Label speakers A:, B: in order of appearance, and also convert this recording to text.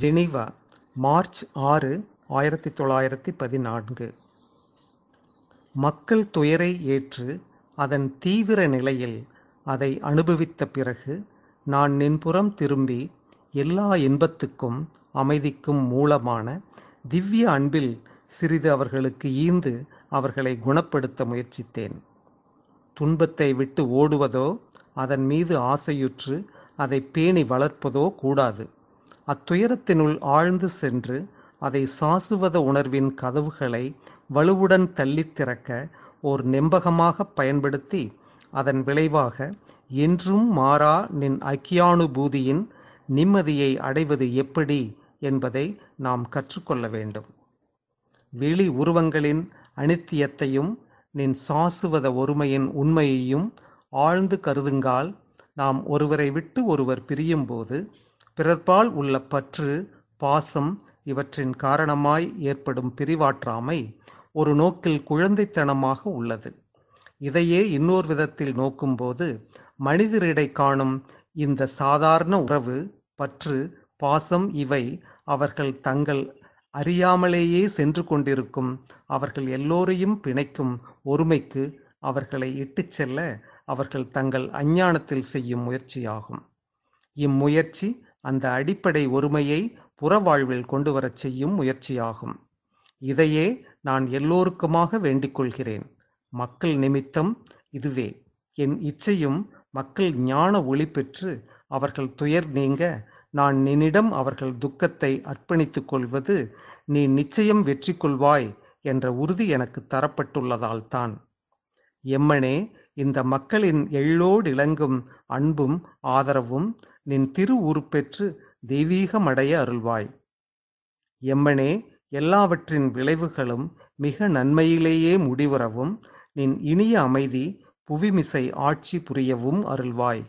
A: Geneva March ஆறு ஆயிரத்தி தொள்ளாயிரத்தி பதினான்கு மக்கள் துயரை ஏற்று அதன் தீவிர நிலையில் அதை அனுபவித்த பிறகு நான் நின்புறம் திரும்பி எல்லா இன்பத்துக்கும் அமைதிக்கும் மூலமான திவ்ய அன்பில் சிறிது அவர்களுக்கு ஈந்து அவர்களை குணப்படுத்த முயற்சித்தேன் துன்பத்தை விட்டு ஓடுவதோ அதன் மீது ஆசையுற்று அதை பேணி வளர்ப்பதோ கூடாது அத்துயரத்தினுள் ஆழ்ந்து சென்று அதை சாசுவத உணர்வின் கதவுகளை வலுவுடன் தள்ளித் திறக்க ஓர் நெம்பகமாக பயன்படுத்தி அதன் விளைவாக என்றும் மாறா நின் ஐக்கியானுபூதியின் நிம்மதியை அடைவது எப்படி என்பதை நாம் கற்றுக்கொள்ள வேண்டும் வெளி உருவங்களின் அனித்தியத்தையும் நின் சாசுவத ஒருமையின் உண்மையையும் ஆழ்ந்து கருதுங்கால் நாம் ஒருவரை விட்டு ஒருவர் பிரியும்போது பிறர்பால் உள்ள பற்று, பாசம் இவற்றின் காரணமாய் ஏற்படும் பிரிவாற்றாமை ஒரு நோக்கில் குழந்தைத்தனமாக உள்ளது. இதையே இன்னொரு விதத்தில் நோக்கும்போது மனிதரிடை காணும் இந்த சாதாரண உறவு, பற்று, பாசம் இவை அவர்கள் தங்கள் அறியாமலேயே சென்று கொண்டிருக்கும் அவர்கள் எல்லோரையும் பிணைக்கும் ஒருமைக்கு அவர்களை இட்டுச் செல்ல அவர்கள் தங்கள் அஞ்ஞானத்தில் செய்யும் முயற்சியாகும். இம்முயற்சி அந்த அடிப்படை ஒருமையை புறவாழ்வில் கொண்டு வரச் செய்யும் முயற்சியாகும் இதையே நான் எல்லோருக்குமாக வேண்டிக் கொள்கிறேன் மக்கள் நிமித்தம் இதுவே என் இச்சையும் மக்கள் ஞான ஒளி பெற்று அவர்கள் துயர் நீங்க நான் நின்னிடம் அவர்கள் துக்கத்தை அர்ப்பணித்துக் கொள்வது நீ நிச்சயம் வெற்றி கொள்வாய் என்ற உறுதி எனக்கு தரப்பட்டுள்ளதால் தான் எம்மனே இந்த மக்களின் எள்ளோடு இளங்கும் அன்பும் ஆதரவும் நின் திரு உருப்பெற்று தெய்வீகமடைய அருள்வாய் எம்மனே எல்லாவற்றின் விளைவுகளும் மிக நன்மையிலேயே முடிவுறவும் நின் இனிய அமைதி புவிமிசை ஆட்சி புரியவும் அருள்வாய்